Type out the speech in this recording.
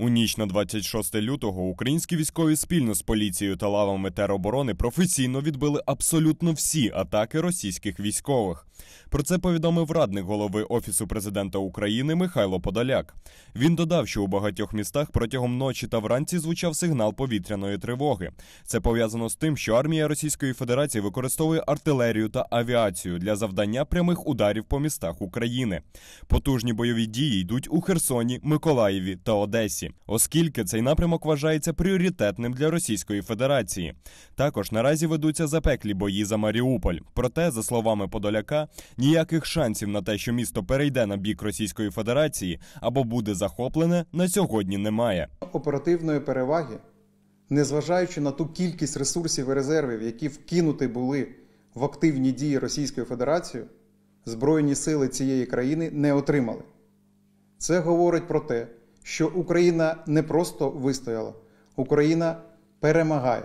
У ніч на 26 лютого українські військові спільно з поліцією та лавами тероборони професійно відбили абсолютно всі атаки російських військових. Про це повідомив радник голови офісу президента України Михайло Подоляк. Він додав, що у багатьох містах протягом ночі та вранці звучав сигнал повітряної тривоги. Це пов'язано з тим, що армія Російської Федерації використовує артилерію та авіацію для завдання прямих ударів по містах України. Потужні бойові дії йдуть у Херсоні, Миколаєві та Одесі оскільки цей напрямок вважається пріоритетним для Російської Федерації. Також наразі ведуться запеклі бої за Маріуполь. Проте, за словами Подоляка, ніяких шансів на те, що місто перейде на бік Російської Федерації або буде захоплене, на сьогодні немає. Оперативної переваги, незважаючи на ту кількість ресурсів і резервів, які вкинуті були в активні дії Російської Федерації, збройні сили цієї країни не отримали. Це говорить про те, що Україна не просто вистояла, Україна перемагає.